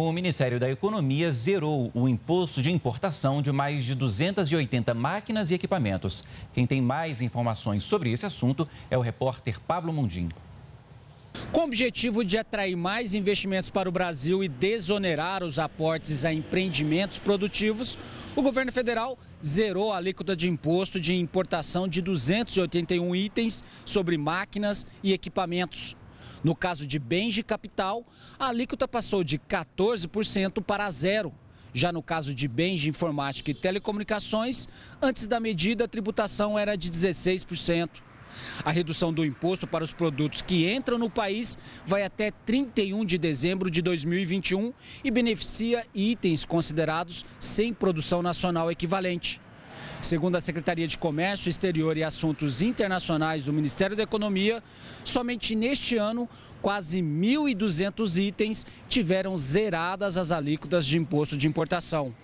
O Ministério da Economia zerou o imposto de importação de mais de 280 máquinas e equipamentos. Quem tem mais informações sobre esse assunto é o repórter Pablo Mundim. Com o objetivo de atrair mais investimentos para o Brasil e desonerar os aportes a empreendimentos produtivos, o governo federal zerou a alíquota de imposto de importação de 281 itens sobre máquinas e equipamentos. No caso de bens de capital, a alíquota passou de 14% para zero. Já no caso de bens de informática e telecomunicações, antes da medida, a tributação era de 16%. A redução do imposto para os produtos que entram no país vai até 31 de dezembro de 2021 e beneficia itens considerados sem produção nacional equivalente. Segundo a Secretaria de Comércio Exterior e Assuntos Internacionais do Ministério da Economia, somente neste ano, quase 1.200 itens tiveram zeradas as alíquotas de imposto de importação.